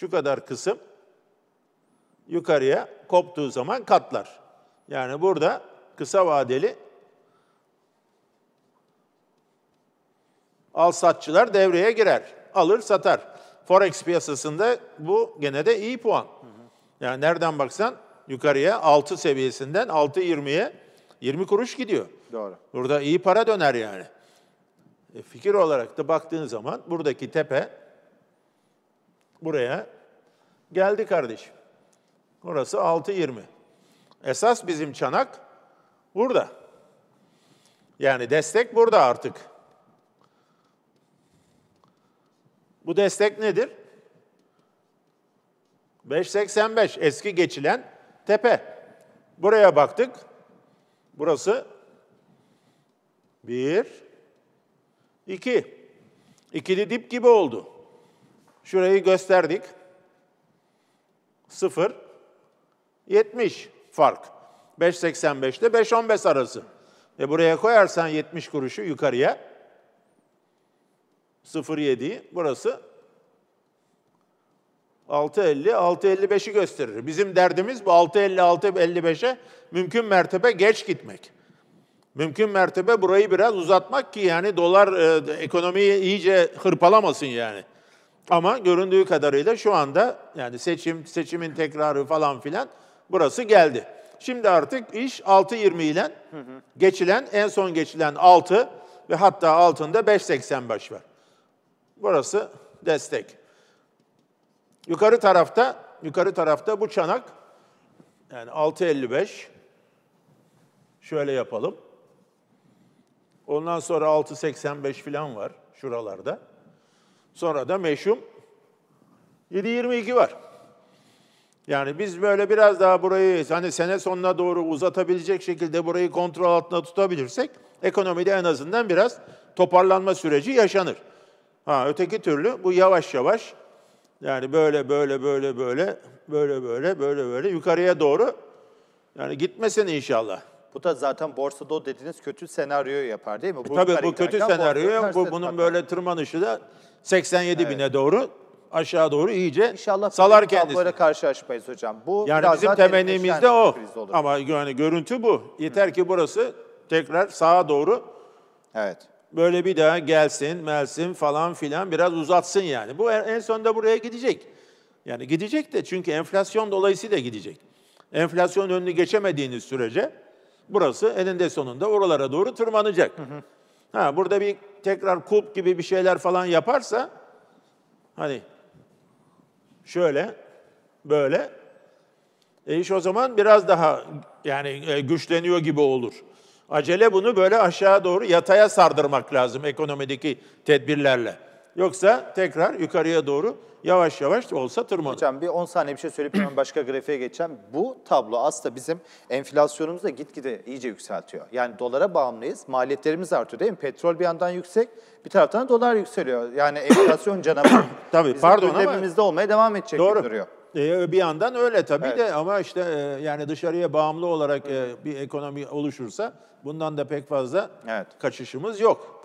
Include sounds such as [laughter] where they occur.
şu kadar kısım yukarıya koptuğu zaman katlar. Yani burada kısa vadeli al satçılar devreye girer. Alır satar. Forex piyasasında bu gene de iyi puan. Yani nereden baksan yukarıya 6 seviyesinden 6.20'ye 20 kuruş gidiyor. Doğru. Burada iyi para döner yani. E, fikir olarak da baktığın zaman buradaki tepe buraya geldi kardeşim. Orası 6.20. Esas bizim çanak burada. Yani destek burada artık. Bu destek nedir? 5.85 eski geçilen tepe. Buraya baktık. Burası 1, 2. İkili dip gibi oldu. Şurayı gösterdik. 0, 70 fark. 5.85'te 5.15 arası. E buraya koyarsan 70 kuruşu yukarıya. 0.7'yi burası 6.50, 6.55'i gösterir. Bizim derdimiz bu 6.50, 6.55'e mümkün mertebe geç gitmek. Mümkün mertebe burayı biraz uzatmak ki yani dolar e, ekonomiyi iyice hırpalamasın yani. Ama göründüğü kadarıyla şu anda yani seçim, seçimin tekrarı falan filan burası geldi. Şimdi artık iş 6.20 ile geçilen, en son geçilen 6 ve hatta altında baş var. Burası destek. Yukarı tarafta, yukarı tarafta bu çanak yani 6.55 şöyle yapalım. Ondan sonra 6.85 falan var şuralarda. Sonra da meşhum 7.22 var. Yani biz böyle biraz daha burayı hani sene sonuna doğru uzatabilecek şekilde burayı kontrol altında tutabilirsek ekonomide en azından biraz toparlanma süreci yaşanır. Ha öteki türlü bu yavaş yavaş yani böyle böyle böyle böyle böyle böyle böyle böyle yukarıya doğru yani gitmesin inşallah bu da zaten borsada o dediğiniz kötü senaryoyu yapar değil mi? E bu Tabii bu kötü senaryo. Bu, bunun böyle tırmanışı da 87 evet. bine doğru aşağı doğru iyice İnşallah salar kendisini. İnşallah karşılaşmayız hocam. Bu yani bizim temennimiz de o. Ama yani görüntü bu. Yeter Hı. ki burası tekrar sağa doğru evet. böyle bir daha gelsin, melsin falan filan biraz uzatsın yani. Bu en sonunda buraya gidecek. Yani gidecek de çünkü enflasyon dolayısıyla gidecek. Enflasyon önünü geçemediğiniz sürece Burası eninde sonunda oralara doğru tırmanacak. Hı hı. Ha burada bir tekrar kulp gibi bir şeyler falan yaparsa hani şöyle böyle e iş o zaman biraz daha yani e, güçleniyor gibi olur. Acele bunu böyle aşağı doğru yataya sardırmak lazım ekonomideki tedbirlerle. Yoksa tekrar yukarıya doğru yavaş yavaş olsa tırmanır. Hocam bir 10 saniye bir şey söyleyip hemen başka grafiğe geçeceğim. Bu tablo aslında bizim enflasyonumuzu da gitgide iyice yükseltiyor. Yani dolara bağımlıyız, maliyetlerimiz artıyor değil mi? Petrol bir yandan yüksek, bir taraftan dolar yükseliyor. Yani enflasyon [coughs] canavarı tabii, bizim pardon gündemimizde olmaya devam edecek doğru. duruyor. Ee, bir yandan öyle tabii evet. de ama işte e, yani dışarıya bağımlı olarak e, bir ekonomi oluşursa bundan da pek fazla evet. kaçışımız yok.